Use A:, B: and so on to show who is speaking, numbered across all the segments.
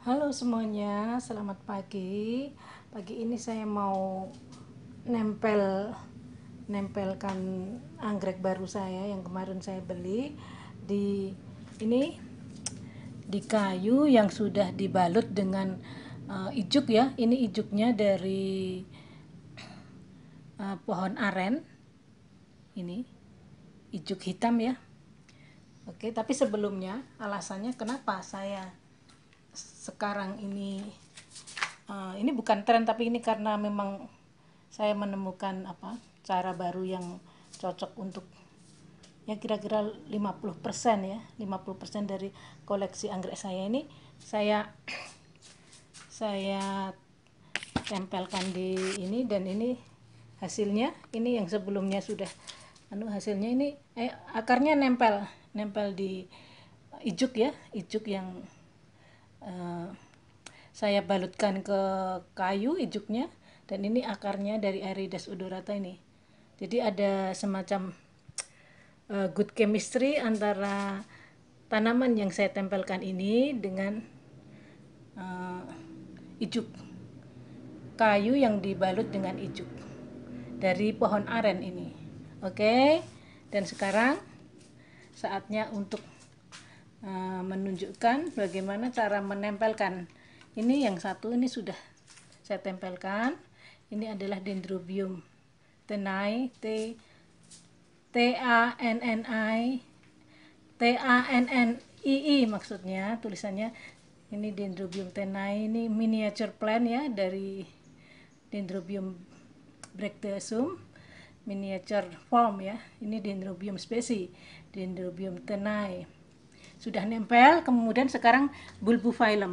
A: Halo semuanya, selamat pagi. Pagi ini saya mau nempel nempelkan anggrek baru saya yang kemarin saya beli di ini di kayu yang sudah dibalut dengan uh, ijuk ya. Ini ijuknya dari uh, pohon aren. Ini ijuk hitam ya. Oke, tapi sebelumnya alasannya kenapa saya sekarang ini uh, ini bukan tren tapi ini karena memang saya menemukan apa cara baru yang cocok untuk ya kira-kira 50% ya 50% dari koleksi anggrek saya ini saya saya tempelkan di ini dan ini hasilnya ini yang sebelumnya sudah anu hasilnya ini eh, akarnya nempel nempel di ijuk ya ijuk yang Eh, saya balutkan ke kayu ijuknya dan ini akarnya dari aridas odorata ini jadi ada semacam uh, good chemistry antara tanaman yang saya tempelkan ini dengan uh, ijuk kayu yang dibalut dengan ijuk dari pohon aren ini oke okay? dan sekarang saatnya untuk Eh, menunjukkan bagaimana cara menempelkan ini yang satu ini sudah saya tempelkan ini adalah dendrobium tenai t t a n n i t a n n i i maksudnya tulisannya ini dendrobium tenai ini miniature plant ya dari dendrobium bracteosum miniature form ya ini dendrobium spesi dendrobium tenai sudah nempel kemudian sekarang film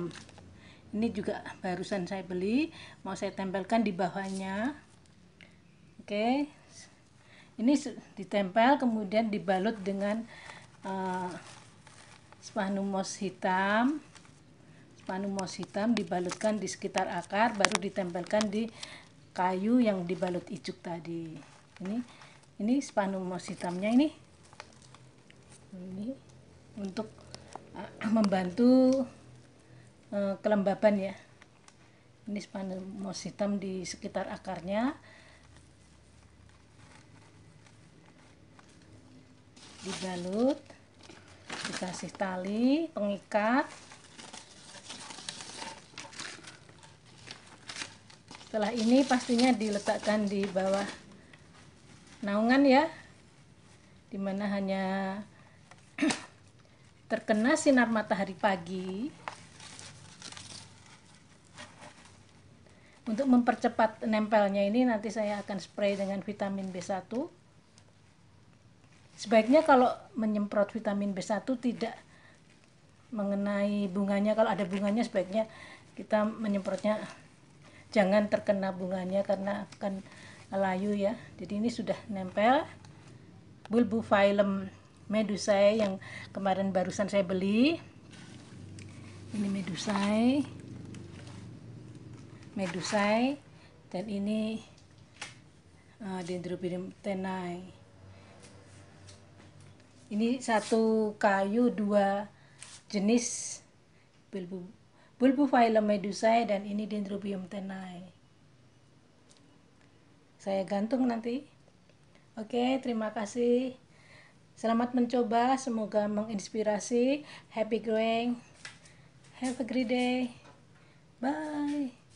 A: ini juga barusan saya beli mau saya tempelkan di bawahnya oke ini ditempel kemudian dibalut dengan uh, eh, spanumos hitam spanumos hitam dibalutkan di sekitar akar baru ditempelkan di kayu yang dibalut ijuk tadi ini ini spanumos hitamnya ini ini untuk uh, membantu uh, kelembaban ya ini moss hitam di sekitar akarnya dibalut dikasih tali pengikat setelah ini pastinya diletakkan di bawah naungan ya dimana hanya terkena sinar matahari pagi untuk mempercepat nempelnya ini nanti saya akan spray dengan vitamin B1 sebaiknya kalau menyemprot vitamin B1 tidak mengenai bunganya kalau ada bunganya sebaiknya kita menyemprotnya jangan terkena bunganya karena akan layu ya jadi ini sudah nempel phylum medusai yang kemarin barusan saya beli ini medusai medusai dan ini uh, dendrobium tenai ini satu kayu dua jenis bulbu bulbu phylum medusai dan ini dendrobium tenai saya gantung nanti oke terima kasih Selamat mencoba, semoga menginspirasi. Happy growing. Have a great day. Bye.